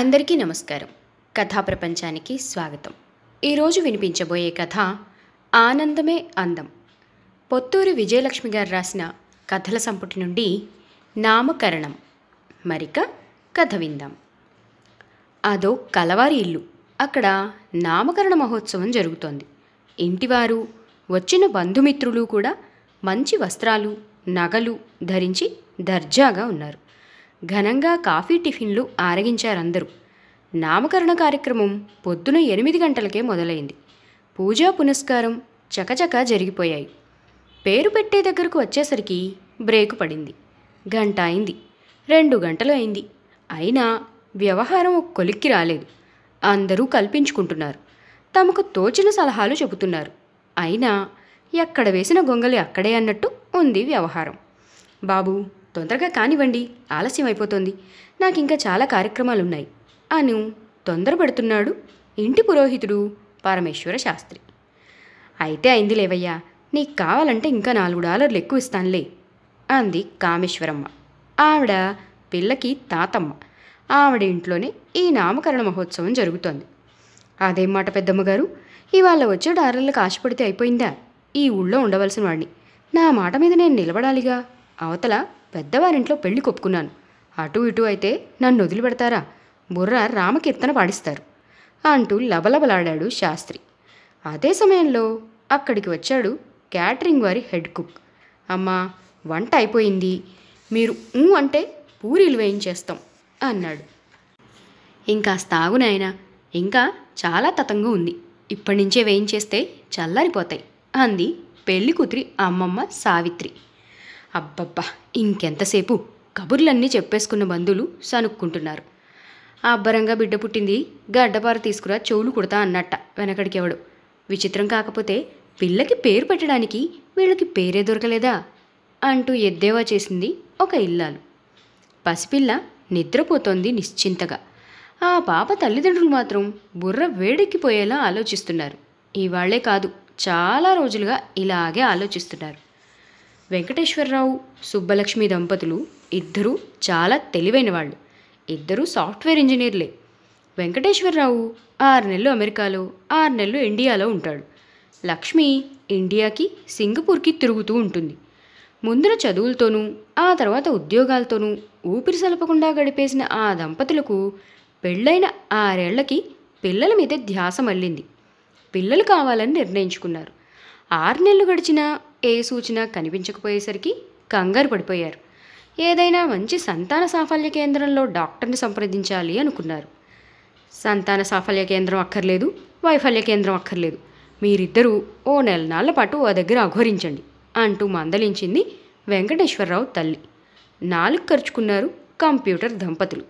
అందరికీ నమస్కారం కథా ప్రపంచానికి స్వాగతం ఈరోజు వినిపించబోయే కథ ఆనందమే అందం పొత్తూరు విజయలక్ష్మి గారు రాసిన కథల సంపుటి నుండి నామకరణం మరిక కథ విందాం అదో కలవారి ఇల్లు అక్కడ నామకరణ మహోత్సవం జరుగుతోంది ఇంటివారు వచ్చిన బంధుమిత్రులు కూడా మంచి వస్త్రాలు నగలు ధరించి దర్జాగా ఉన్నారు ఘనంగా కాఫీ టిఫిన్లు ఆరగించారందరూ నామకరణ కార్యక్రమం పొద్దున ఎనిమిది గంటలకే మొదలైంది పూజా పునస్కారం చకచక జరిగిపోయాయి పేరు పెట్టే దగ్గరకు వచ్చేసరికి బ్రేకు పడింది గంట అయింది రెండు గంటలు అయింది అయినా వ్యవహారం కొలిక్కి రాలేదు అందరూ కల్పించుకుంటున్నారు తమకు తోచిన సలహాలు చెబుతున్నారు అయినా ఎక్కడ వేసిన గొంగలి అక్కడే అన్నట్టు ఉంది వ్యవహారం బాబు తొందరగా కానివ్వండి ఆలస్యం అయిపోతుంది నాకు ఇంకా చాలా కార్యక్రమాలున్నాయి అను తొందరపడుతున్నాడు ఇంటి పురోహితుడు పరమేశ్వర శాస్త్రి అయితే అయింది లేవయ్యా నీకు కావాలంటే ఇంకా నాలుగు డాలర్లు ఎక్కువ ఇస్తానులే అంది కామేశ్వరమ్మ ఆవిడ పిల్లకి తాతమ్మ ఆవిడ ఇంట్లోనే ఈ నామకరణ మహోత్సవం జరుగుతోంది అదేం మాట పెద్దమ్మ గారు ఇవాళ వచ్చే డాలర్లకు ఆశపడితే అయిపోయిందా ఈ ఊళ్ళో ఉండవలసిన వాడిని నా మాట మీద నేను నిలబడాలిగా అవతల పెద్దవారింట్లో పెళ్లి కొప్పుకున్నాను అటు ఇటు అయితే నన్ను వదిలిపెడతారా బుర్ర రామకీర్తన పాడిస్తారు అంటూ లబలబలాడాడు శాస్త్రి అదే సమయంలో అక్కడికి వచ్చాడు క్యాటరింగ్ వారి హెడ్ కుక్ అమ్మా వంట అయిపోయింది మీరు ఊ అంటే పూరీలు వేయించేస్తాం అన్నాడు ఇంకా తాగునాయనా ఇంకా చాలా తతంగా ఉంది ఇప్పటి నుంచే వేయించేస్తే చల్లారిపోతాయి అంది పెళ్లి కూతురి అమ్మమ్మ సావిత్రి అబ్బబ్బా ఇంకెంతసేపు కబుర్లన్నీ చెప్పేసుకున్న బంధువులు సనుక్కుంటున్నారు ఆ అబ్బరంగా బిడ్డ పుట్టింది గడ్డపార తీసుకురా చెవులు కుడతా అన్నట్ట వెనకడికెవడు విచిత్రం కాకపోతే పిల్లకి పేరు పెట్టడానికి వీళ్ళకి పేరే దొరకలేదా అంటూ ఎద్దేవా చేసింది ఒక ఇల్లాలు పసిపిల్ల నిద్రపోతోంది నిశ్చింతగా ఆ పాప తల్లిదండ్రులు మాత్రం బుర్ర వేడెక్కిపోయేలా ఆలోచిస్తున్నారు ఇవాళ్లే కాదు చాలా రోజులుగా ఇలాగే ఆలోచిస్తున్నారు వెంకటేశ్వరరావు సుబ్బలక్ష్మి దంపతులు ఇద్దరూ చాలా తెలివైన వాళ్ళు ఇద్దరూ సాఫ్ట్వేర్ ఇంజనీర్లే వెంకటేశ్వరరావు ఆరు నెలలు అమెరికాలో ఆరు నెలలు ఇండియాలో ఉంటాడు లక్ష్మి ఇండియాకి సింగపూర్కి తిరుగుతూ ఉంటుంది ముందర చదువులతోనూ ఆ తర్వాత ఉద్యోగాలతోనూ ఊపిరి సలపకుండా గడిపేసిన ఆ దంపతులకు పెళ్ళైన ఆరేళ్లకి పిల్లల మీద ధ్యాస మళ్ళింది పిల్లలు కావాలని నిర్ణయించుకున్నారు ఆరు నెలలు గడిచినా ఏ సూచన కనిపించకపోయేసరికి కంగారు పడిపోయారు ఏదైనా మంచి సంతాన సాఫల్య కేంద్రంలో డాక్టర్ని సంప్రదించాలి అనుకున్నారు సంతాన సాఫల్య కేంద్రం అక్కర్లేదు వైఫల్య కేంద్రం అక్కర్లేదు మీరిద్దరూ ఓ నెల నాళ్ల పాటు ఓ దగ్గర అఘోరించండి అంటూ మందలించింది వెంకటేశ్వరరావు తల్లి నాలుగు ఖర్చుకున్నారు కంప్యూటర్ దంపతులు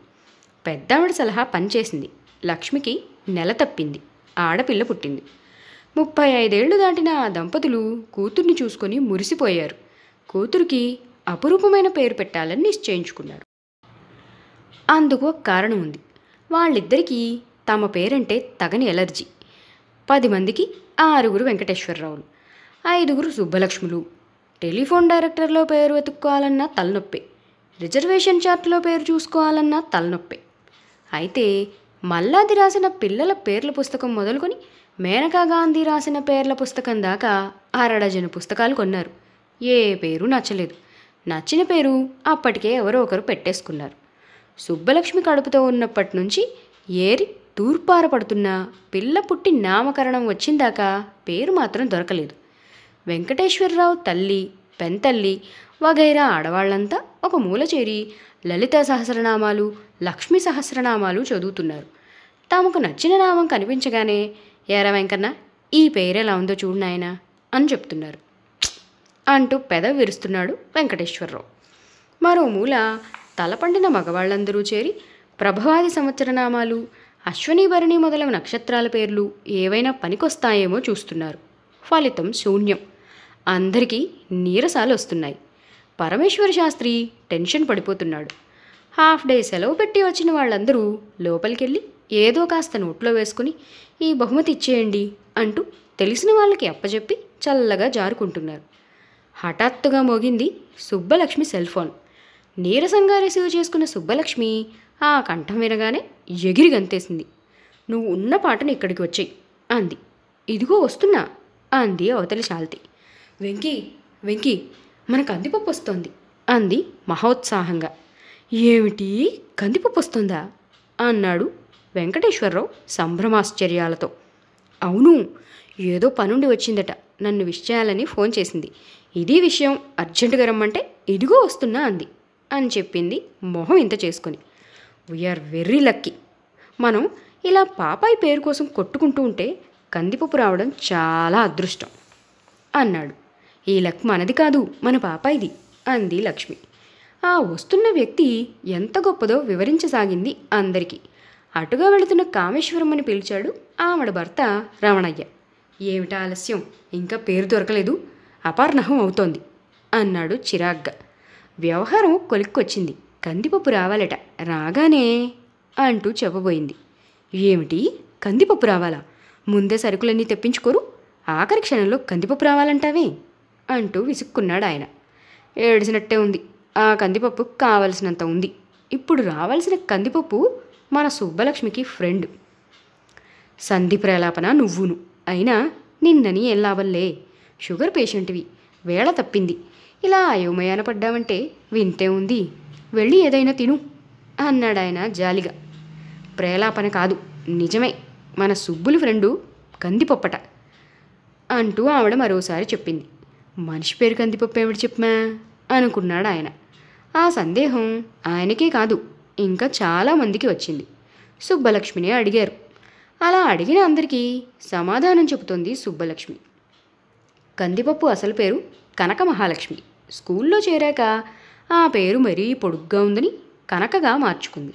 పెద్దావిడ సలహా పనిచేసింది లక్ష్మికి నెల తప్పింది ఆడపిల్ల పుట్టింది ముప్పై ఐదేళ్లు దాటిన ఆ దంపతులు కూతుర్ని చూసుకొని మురిసిపోయారు కూతురికి అపురూపమైన పేరు పెట్టాలని నిశ్చయించుకున్నారు అందుకు ఒక కారణం ఉంది వాళ్ళిద్దరికీ తమ పేరంటే తగని ఎలర్జీ పది మందికి ఆరుగురు వెంకటేశ్వరరావులు ఐదుగురు సుబ్బలక్ష్ములు టెలిఫోన్ డైరెక్టర్లో పేరు వెతుక్కోవాలన్నా తలనొప్పి రిజర్వేషన్ చార్ట్లో పేరు చూసుకోవాలన్నా తలనొప్పి అయితే మల్లాది రాసిన పిల్లల పేర్ల పుస్తకం మొదలుకొని మేనకా గాంధీ రాసిన పేర్ల పుస్తకం దాకా అరడజను పుస్తకాలు కొన్నారు ఏ పేరు నచ్చలేదు నచ్చిన పేరు అప్పటికే ఎవరో ఒకరు పెట్టేసుకున్నారు సుబ్బలక్ష్మి కడుపుతో ఉన్నప్పటి నుంచి ఏరి తూర్పారపడుతున్న పిల్ల పుట్టి నామకరణం వచ్చిందాకా పేరు మాత్రం దొరకలేదు వెంకటేశ్వరరావు తల్లి పెంతల్లి వగైరా ఆడవాళ్లంతా ఒక మూల చేరి లలిత సహస్రనామాలు లక్ష్మి సహస్రనామాలు చదువుతున్నారు తమకు నచ్చిన నామం కనిపించగానే ఏరా వెంకన్న ఈ పేరు ఎలా ఉందో చూడు నాయన అని చెప్తున్నారు అంటూ పెద విరుస్తున్నాడు వెంకటేశ్వరరావు మరో మూల తలపండిన మగవాళ్ళందరూ చేరి ప్రభవాది సంవత్సరనామాలు అశ్వనీభరణి మొదలైన నక్షత్రాల పేర్లు ఏవైనా పనికొస్తాయేమో చూస్తున్నారు ఫలితం శూన్యం అందరికీ నీరసాలు వస్తున్నాయి పరమేశ్వర శాస్త్రి టెన్షన్ పడిపోతున్నాడు హాఫ్ డే సెలవు పెట్టి వచ్చిన వాళ్ళందరూ లోపలికెళ్ళి ఏదో కాస్త నోట్లో వేసుకుని ఈ బహుమతి ఇచ్చేయండి అంటూ తెలిసిన వాళ్ళకి అప్పచెప్పి చల్లగా జారుకుంటున్నారు హఠాత్తుగా మోగింది సుబ్బలక్ష్మి సెల్ ఫోన్ నీరసంగా రిసీవ్ చేసుకున్న సుబ్బలక్ష్మి ఆ కంఠం వినగానే ఎగిరి గంతేసింది నువ్వు ఉన్న పాటను ఇక్కడికి వచ్చాయి అంది ఇదిగో వస్తున్నా అంది అవతలి శాల్తి వెంకీ వెంకీ మన కందిపప్పు వస్తోంది అంది మహోత్సాహంగా ఏమిటి కందిపప్పు వస్తుందా అన్నాడు వెంకటేశ్వరరావు సంభ్రమాశ్చర్యాలతో అవును ఏదో పనుండి వచ్చిందట నన్ను విష్ చేయాలని ఫోన్ చేసింది ఇది విషయం అర్జెంటుగా రమ్మంటే ఇదిగో వస్తున్నా అంది అని చెప్పింది మొహం ఇంత చేసుకుని వీఆర్ వెర్రీ లక్కీ మనం ఇలా పాపాయి పేరు కోసం కొట్టుకుంటూ ఉంటే కందిపప్పు రావడం చాలా అదృష్టం అన్నాడు ఈ లక్ మనది కాదు మన పాపాయిది అంది లక్ష్మి ఆ వస్తున్న వ్యక్తి ఎంత గొప్పదో వివరించసాగింది అందరికీ అటుగా వెళుతున్న కామేశ్వరం అని పిలిచాడు ఆవిడ భర్త రమణయ్య ఏమిటా ఆలస్యం ఇంకా పేరు దొరకలేదు అపార్ణహం అవుతోంది అన్నాడు చిరాగ్గా వ్యవహారం కొలిక్కొచ్చింది కందిపప్పు రావాలట రాగానే అంటూ చెప్పబోయింది ఏమిటి కందిపప్పు రావాలా ముందే సరుకులన్నీ తెప్పించుకోరు ఆఖరి క్షణంలో కందిపప్పు రావాలంటావే అంటూ విసుక్కున్నాడు ఆయన ఏడిసినట్టే ఉంది ఆ కందిపప్పు కావలసినంత ఉంది ఇప్పుడు రావాల్సిన కందిపప్పు మన సుబ్బలక్ష్మికి ఫ్రెండ్ సంధి ప్రలాపన నువ్వును అయినా నిన్నని ఏం లాభంలే షుగర్ పేషెంట్వి వేళ తప్పింది ఇలా అయోమయాన పడ్డామంటే వింతే ఉంది వెళ్ళి ఏదైనా తిను అన్నాడాయన జాలిగా ప్రేలాపన కాదు నిజమే మన సుబ్బులు ఫ్రెండు కందిపొప్పట అంటూ ఆవిడ మరోసారి చెప్పింది మనిషి పేరు కందిపప్పు ఏమిటి చెప్పమా అనుకున్నాడు ఆయన ఆ సందేహం ఆయనకే కాదు ఇంకా చాలామందికి వచ్చింది సుబ్బలక్ష్మిని అడిగారు అలా అడిగిన అందరికీ సమాధానం చెబుతోంది సుబ్బలక్ష్మి కందిపప్పు అసలు పేరు కనక మహాలక్ష్మి స్కూల్లో చేరాక ఆ పేరు మరీ పొడుగ్గా ఉందని కనకగా మార్చుకుంది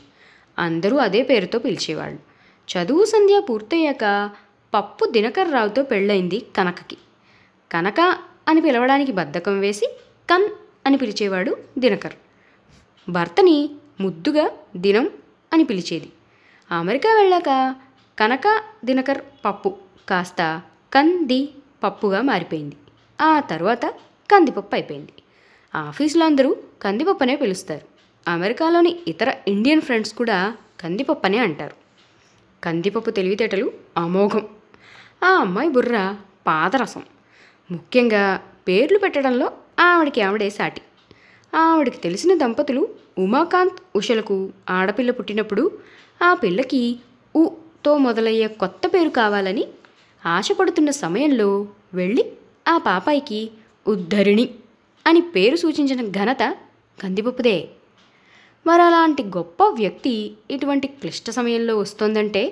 అందరూ అదే పేరుతో పిలిచేవాళ్ళు చదువు సంధ్య పూర్తయ్యాక పప్పు రావుతో పెళ్ళయింది కనకకి కనక అని పిలవడానికి బద్ధకం వేసి కన్ అని పిలిచేవాడు దినకర్ భర్తని ముద్దుగా దినం అని పిలిచేది అమెరికా వెళ్ళాక కనక దినకర్ పప్పు కాస్త కంది పప్పుగా మారిపోయింది ఆ తర్వాత కందిపప్పు అయిపోయింది ఆఫీసులో అందరూ కందిపప్పనే పిలుస్తారు అమెరికాలోని ఇతర ఇండియన్ ఫ్రెండ్స్ కూడా కందిపప్పనే అంటారు కందిపప్పు తెలివితేటలు అమోఘం ఆ అమ్మాయి బుర్ర పాదరసం ముఖ్యంగా పేర్లు పెట్టడంలో ఆవిడకి ఆవిడే సాటి ఆవిడకి తెలిసిన దంపతులు ఉమాకాంత్ ఉషలకు ఆడపిల్ల పుట్టినప్పుడు ఆ పిల్లకి ఉతో మొదలయ్యే కొత్త పేరు కావాలని ఆశపడుతున్న సమయంలో వెళ్ళి ఆ పాపాయికి ఉద్ధరిణి అని పేరు సూచించిన ఘనత కందిపప్పుదే మరి అలాంటి గొప్ప వ్యక్తి ఇటువంటి క్లిష్ట సమయంలో వస్తోందంటే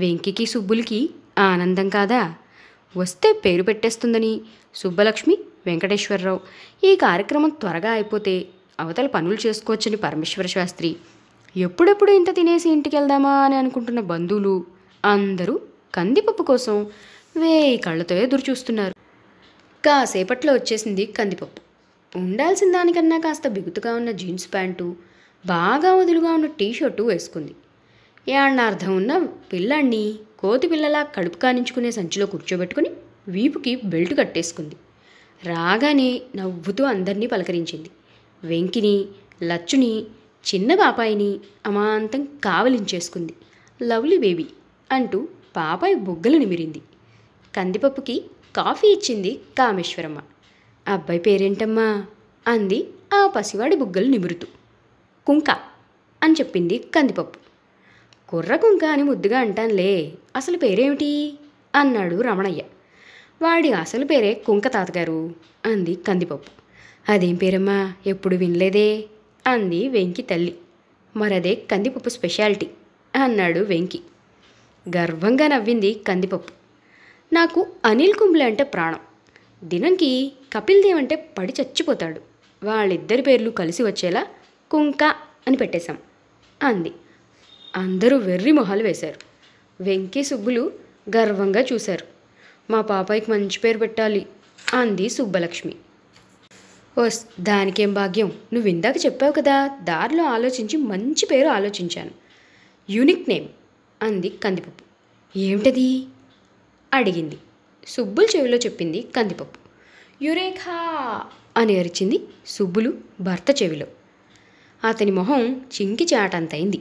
వెంకికి సుబ్బులకి ఆనందం కాదా వస్తే పేరు పెట్టేస్తుందని సుబ్బలక్ష్మి వెంకటేశ్వరరావు ఈ కార్యక్రమం త్వరగా అయిపోతే అవతల పనులు చేసుకోవచ్చని పరమేశ్వర శాస్త్రి ఎప్పుడెప్పుడు ఇంత తినేసి ఇంటికి వెళ్దామా అని అనుకుంటున్న బంధువులు అందరూ కందిపప్పు కోసం వేయి కళ్ళతో ఎదురు చూస్తున్నారు కాసేపట్లో వచ్చేసింది కందిపప్పు ఉండాల్సిన దానికన్నా కాస్త బిగుతుగా ఉన్న జీన్స్ ప్యాంటు బాగా వదులుగా ఉన్న టీషర్టు వేసుకుంది ఏడనార్థం ఉన్న పిల్లాన్ని కోతి పిల్లలా కడుపు కానించుకునే సంచిలో కూర్చోబెట్టుకుని వీపుకి బెల్ట్ కట్టేసుకుంది రాగానే నవ్వుతూ అందరినీ పలకరించింది వెంకిని లచ్చుని చిన్న పాపాయిని అమాంతం కావలించేసుకుంది లవ్లీ బేబీ అంటూ పాపాయి బుగ్గలు నిమిరింది కందిపప్పుకి కాఫీ ఇచ్చింది కామేశ్వరమ్మ అబ్బాయి పేరేంటమ్మా అంది ఆ పసివాడి బుగ్గలు నిమురుతూ కుంక అని చెప్పింది కందిపప్పు కుర్ర కుంక అని ముద్దుగా అంటానులే అసలు పేరేమిటి అన్నాడు రమణయ్య వాడి అసలు పేరే కుంక తాతగారు అంది కందిపప్పు అదేం పేరమ్మా ఎప్పుడు వినలేదే అంది వెంకి తల్లి మరదే కందిపప్పు స్పెషాలిటీ అన్నాడు వెంకి గర్వంగా నవ్వింది కందిపప్పు నాకు అనిల్ కుంబ్లే అంటే ప్రాణం దినంకి కపిల్ దేవ్ అంటే పడి చచ్చిపోతాడు వాళ్ళిద్దరి పేర్లు కలిసి వచ్చేలా కుంక అని పెట్టేశాం అంది అందరూ వెర్రి మొహాలు వేశారు వెంకీ సుబ్బులు గర్వంగా చూశారు మా పాపాయికి మంచి పేరు పెట్టాలి అంది సుబ్బలక్ష్మి ఓస్ దానికేం భాగ్యం నువ్వు ఇందాక చెప్పావు కదా దారిలో ఆలోచించి మంచి పేరు ఆలోచించాను యూనిక్ నేమ్ అంది కందిపప్పు ఏమిటది అడిగింది సుబ్బులు చెవిలో చెప్పింది కందిపప్పు యురేఖా అని అరిచింది సుబ్బులు భర్త చెవిలో అతని మొహం చింకి చాటంతైంది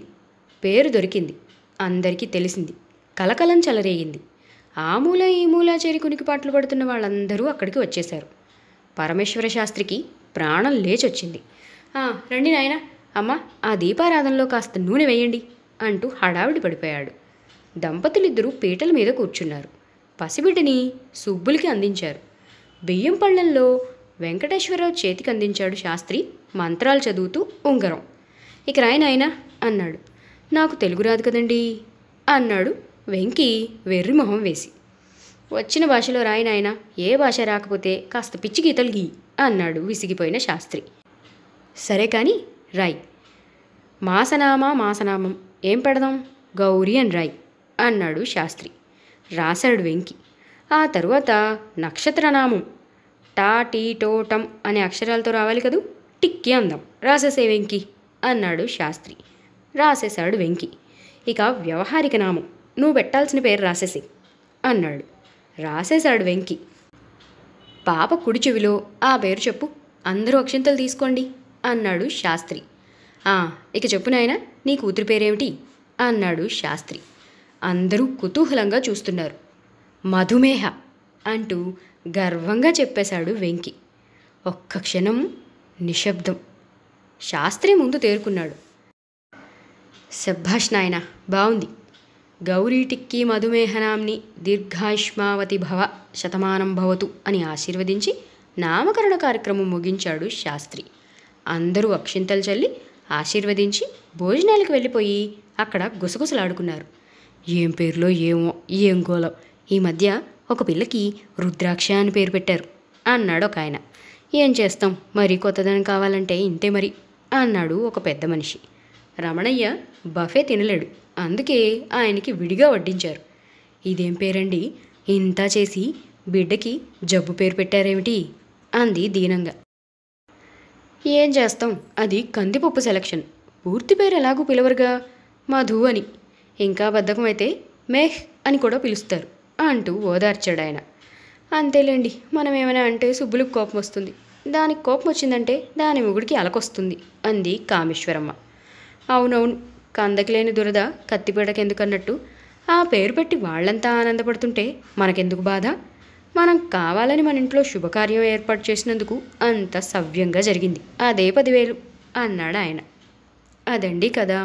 పేరు దొరికింది అందరికీ తెలిసింది కలకలం చెలరేగింది ఆ మూల ఈ మూల చేరి పాటలు పడుతున్న వాళ్ళందరూ అక్కడికి వచ్చేశారు పరమేశ్వర శాస్త్రికి ప్రాణం లేచొచ్చింది రండి నాయన అమ్మ ఆ దీపారాధనలో కాస్త నూనె వేయండి అంటూ హడావిడి పడిపోయాడు దంపతులిద్దరూ పీటల మీద కూర్చున్నారు పసిబిడ్డని సుబ్బులకి అందించారు బియ్యం పళ్ళల్లో వెంకటేశ్వరరావు చేతికి అందించాడు శాస్త్రి మంత్రాలు చదువుతూ ఉంగరం ఇక రాయనాయనా అన్నాడు నాకు తెలుగు రాదు కదండీ అన్నాడు వెంకి వెర్రిమొహం వేసి వచ్చిన భాషలో రాయి నాయన ఏ భాష రాకపోతే కాస్త పిచ్చి గీతలు గీ అన్నాడు విసిగిపోయిన శాస్త్రి సరే కానీ రాయ్ మాసనామా మాసనామం ఏం పెడదాం గౌరీ అని రాయ్ అన్నాడు శాస్త్రి రాశాడు వెంకి ఆ తరువాత నక్షత్రనామం టా టీ టోటం అనే అక్షరాలతో రావాలి కదూ టిక్కి అందాం రాసేసే వెంకి అన్నాడు శాస్త్రి రాసేశాడు వెంకి ఇక వ్యవహారిక నామం నువ్వు పెట్టాల్సిన పేరు రాసేసి అన్నాడు రాసేశాడు వెంకి పాప కుడి చెవిలో ఆ పేరు చెప్పు అందరూ అక్షింతలు తీసుకోండి అన్నాడు శాస్త్రి ఆ ఇక చెప్పు నాయనా నీ కూతురి పేరేమిటి అన్నాడు శాస్త్రి అందరూ కుతూహలంగా చూస్తున్నారు మధుమేహ అంటూ గర్వంగా చెప్పేశాడు వెంకి ఒక్క క్షణం నిశ్శబ్దం శాస్త్రి ముందు తేరుకున్నాడు శబ్భాష్ నాయన బాగుంది గౌరీటిక్కి మధుమేహనాంని దీర్ఘాయుష్మావతి భవ శతమానం భవతు అని ఆశీర్వదించి నామకరణ కార్యక్రమం ముగించాడు శాస్త్రి అందరూ అక్షింతలు చల్లి ఆశీర్వదించి భోజనాలకు వెళ్ళిపోయి అక్కడ గుసగుసలాడుకున్నారు ఏం పేరులో ఏమో ఏం గోలో ఈ మధ్య ఒక పిల్లకి రుద్రాక్ష అని పేరు పెట్టారు అన్నాడు ఒక ఆయన ఏం చేస్తాం మరీ కొత్తదనం కావాలంటే ఇంతే మరి అన్నాడు ఒక పెద్ద మనిషి రమణయ్య బఫే తినలేడు అందుకే ఆయనకి విడిగా వడ్డించారు ఇదేం పేరండి ఇంత చేసి బిడ్డకి జబ్బు పేరు పెట్టారేమిటి అంది దీనంగా ఏం చేస్తాం అది కందిపప్పు సెలక్షన్ పూర్తి పేరు ఎలాగూ పిలవరుగా మధు అని ఇంకా బద్ధకమైతే మేహ్ అని కూడా పిలుస్తారు అంటూ ఓదార్చాడు ఆయన అంతేలేండి మనం ఏమైనా అంటే సుబ్బులకు కోపం వస్తుంది దానికి కోపం వచ్చిందంటే దాని ముగుడికి అలకొస్తుంది అంది కామేశ్వరమ్మ అవునవును కందకిలేని దురద కత్తిపీడకెందుకన్నట్టు ఆ పేరు పెట్టి వాళ్ళంతా ఆనందపడుతుంటే మనకెందుకు బాధ మనం కావాలని మన ఇంట్లో శుభకార్యం ఏర్పాటు చేసినందుకు అంత సవ్యంగా జరిగింది అదే పదివేలు అన్నాడు ఆయన అదండి కదా